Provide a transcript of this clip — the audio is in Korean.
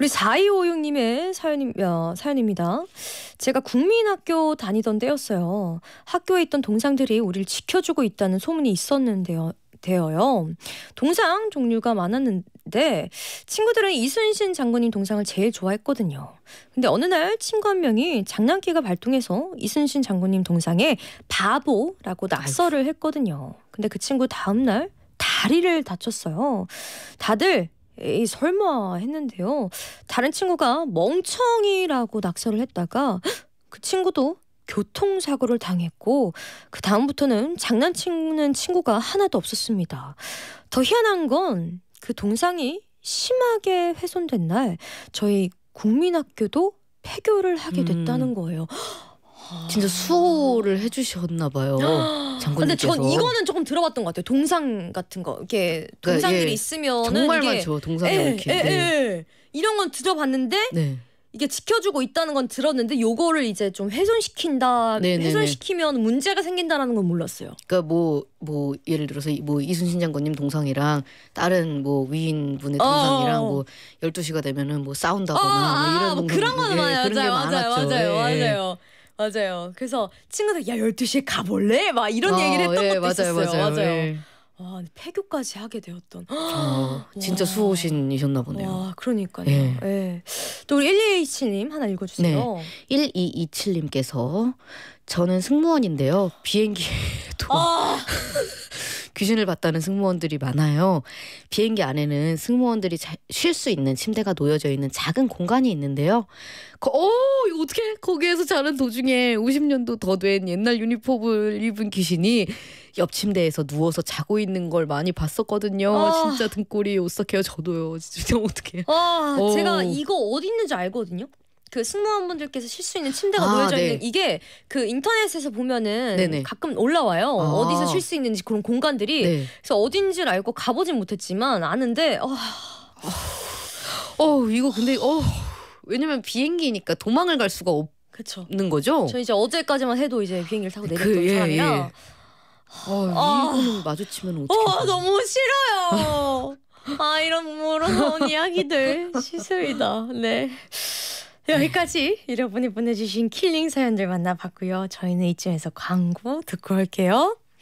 우리 4256님의 사연임, 야, 어, 사연입니다. 제가 국민학교 다니던 때였어요. 학교에 있던 동상들이 우리를 지켜주고 있다는 소문이 있었는데요. 되어요. 동상 종류가 많았는데 친구들은 이순신 장군님 동상을 제일 좋아했거든요. 근데 어느 날 친구 한 명이 장난기가 발동해서 이순신 장군님 동상에 바보라고 낙서를 했거든요. 근데 그 친구 다음 날 다리를 다쳤어요. 다들 에이 설마 했는데요. 다른 친구가 멍청이라고 낙서를 했다가 그 친구도 교통사고를 당했고 그 다음부터는 장난치는 친구가 하나도 없었습니다. 더 희한한 건 그 동상이 심하게 훼손된 날 저희 국민학교도 폐교를 하게 음. 됐다는 거예요. 음. 진짜 수호를 해주셨나 봐요. 근데 장군님께서. 전 이거는 조금 들어봤던 것 같아요. 동상 같은 거 이렇게 네, 동상들이 예, 있으면은 정말 이게 많죠 동상이 예, 이렇게. 예, 네. 예. 이런 건 들어봤는데 네. 이게 지켜주고 있다는 건 들었는데 요거를 이제 좀 훼손시킨다 네, 네, 네. 훼손시키면 문제가 생긴다라는 건 몰랐어요. 그러니까 뭐뭐 뭐 예를 들어서 뭐 이순신 장군님 동상이랑 다른 뭐 위인분의 어, 동상이랑 어, 어. 뭐 12시가 되면은 뭐 싸운다거나 뭐 어, 어, 이런 뭐 그런 거는 예, 맞아요. 그런 맞아요. 맞아요. 많았죠. 맞아요. 예, 예. 맞아요. 맞아요. 그래서 친구들 야 12시에 가볼래? 막 이런 아, 얘기를 했던 예, 것도 맞아요, 있었어요. 맞아요. 맞아요. 예. 와, 아, 폐교까지 하게 되었던. 아, 진짜 수호신이셨나 보네요. 와, 그러니까요. 예. 예. 또 우리 1227님 하나 읽어주세요. 네. 1227님께서 저는 승무원인데요. 비행기에 도... 아! 귀신을 봤다는 승무원들이 많아요. 비행기 안에는 승무원들이 쉴 수 있는 침대가 놓여져 있는 작은 공간이 있는데요. 거, 어, 이거 어떻게 거기에서 자는 도중에 50년도 더 된 옛날 유니폼을 입은 귀신이 옆 침대에서 누워서 자고 있는 걸 많이 봤었거든요. 아. 진짜 등골이 오싹해요. 저도요. 진짜 어떻게 아, 오. 제가 어. 이거 어디 있는지 알거든요. 그 승무원분들께서 쉴 수 있는 침대가 아, 놓여져 있는 네. 이게 그 인터넷에서 보면은 네네. 가끔 올라와요. 아. 어디서 쉴 수 있는지 그런 공간들이 네. 그래서 어딘 지를 알고 가보진 못했지만 아는데 어, 어 이거 근데 어 왜냐면 비행기니까 도망을 갈 수가 없. 그쵸. 는 거죠. 저 이제 어제까지만 해도 이제 비행기를 타고 그, 내렸던 그, 예, 사람이라. 아, 아, 이거는 마주치면 어, 어떡해? 어, 너무 싫어요. 아 이런 모런 이야기들 시술이다. 네. 여기까지 여러분이 보내주신 킬링 사연들 만나봤고요. 저희는 이쯤에서 광고 듣고 올게요.